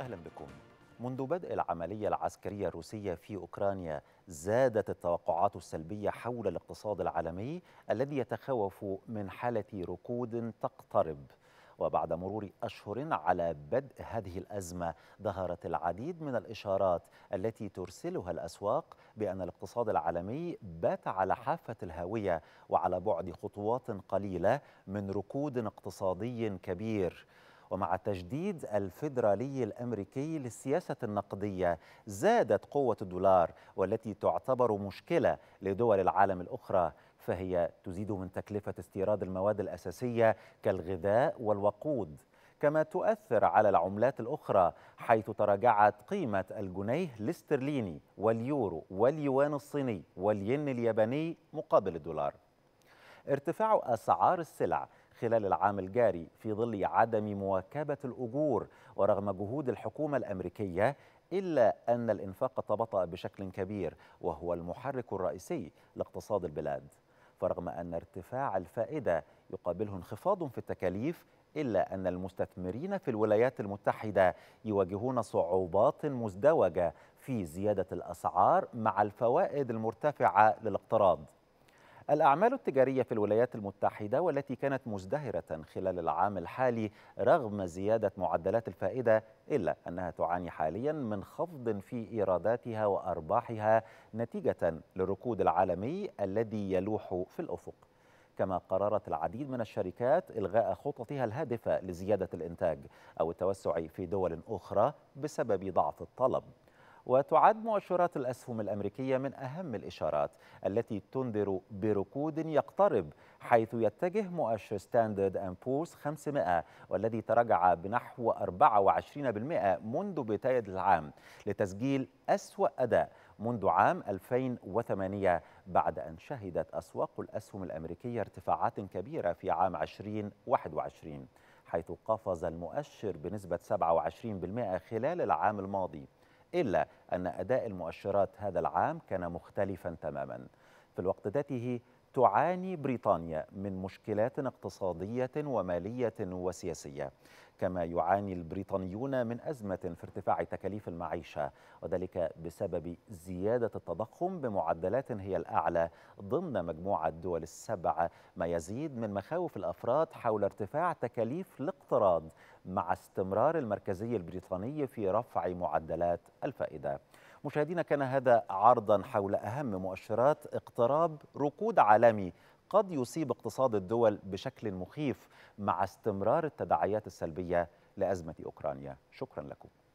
أهلا بكم منذ بدء العملية العسكرية الروسية في أوكرانيا زادت التوقعات السلبية حول الاقتصاد العالمي الذي يتخوف من حالة ركود تقترب وبعد مرور أشهر على بدء هذه الأزمة ظهرت العديد من الإشارات التي ترسلها الأسواق بأن الاقتصاد العالمي بات على حافة الهاوية وعلى بعد خطوات قليلة من ركود اقتصادي كبير ومع تجديد الفيدرالي الأمريكي للسياسة النقدية زادت قوة الدولار والتي تعتبر مشكلة لدول العالم الأخرى فهي تزيد من تكلفة استيراد المواد الأساسية كالغذاء والوقود كما تؤثر على العملات الأخرى حيث تراجعت قيمة الجنيه الاسترليني واليورو واليوان الصيني والين الياباني مقابل الدولار ارتفاع أسعار السلع خلال العام الجاري في ظل عدم مواكبة الأجور ورغم جهود الحكومة الأمريكية إلا أن الإنفاق تبطأ بشكل كبير وهو المحرك الرئيسي لاقتصاد البلاد فرغم أن ارتفاع الفائدة يقابله انخفاض في التكاليف إلا أن المستثمرين في الولايات المتحدة يواجهون صعوبات مزدوجة في زيادة الأسعار مع الفوائد المرتفعة للاقتراض الأعمال التجارية في الولايات المتحدة والتي كانت مزدهرة خلال العام الحالي رغم زيادة معدلات الفائدة إلا أنها تعاني حاليا من خفض في إيراداتها وأرباحها نتيجة للركود العالمي الذي يلوح في الأفق كما قررت العديد من الشركات إلغاء خططها الهادفة لزيادة الإنتاج أو التوسع في دول أخرى بسبب ضعف الطلب وتعد مؤشرات الأسهم الأمريكية من أهم الإشارات التي تنذر بركود يقترب حيث يتجه مؤشر ستاندرد أند بورس 500 والذي تراجع بنحو 24% منذ بداية العام لتسجيل أسوأ أداء منذ عام 2008 بعد أن شهدت أسواق الأسهم الأمريكية ارتفاعات كبيرة في عام 2021 حيث قفز المؤشر بنسبة 27% خلال العام الماضي إلا أن أداء المؤشرات هذا العام كان مختلفا تماما في الوقت ذاته تعاني بريطانيا من مشكلات اقتصادية ومالية وسياسية كما يعاني البريطانيون من أزمة في ارتفاع تكاليف المعيشة وذلك بسبب زيادة التضخم بمعدلات هي الأعلى ضمن مجموعة الدول السبعة ما يزيد من مخاوف الأفراد حول ارتفاع تكاليف الاقتراض مع استمرار المركزي البريطاني في رفع معدلات الفائدة مشاهدينا كان هذا عرضا حول أهم مؤشرات اقتراب ركود عالمي قد يصيب اقتصاد الدول بشكل مخيف مع استمرار التداعيات السلبية لأزمة أوكرانيا شكرا لكم